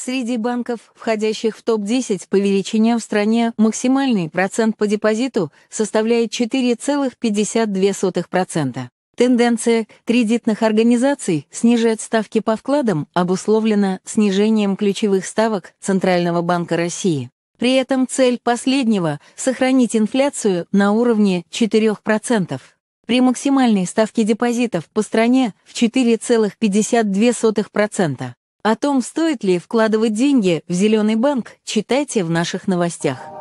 Среди банков, входящих в топ-10 по величине в стране, максимальный процент по депозиту составляет 4,52%. Тенденция кредитных организаций снижать ставки по вкладам обусловлена снижением ключевых ставок Центрального банка России. При этом цель последнего — сохранить инфляцию на уровне 4%. При максимальной ставке депозитов по стране в 4,52%. О том, стоит ли вкладывать деньги в зеленый банк, читайте в наших новостях.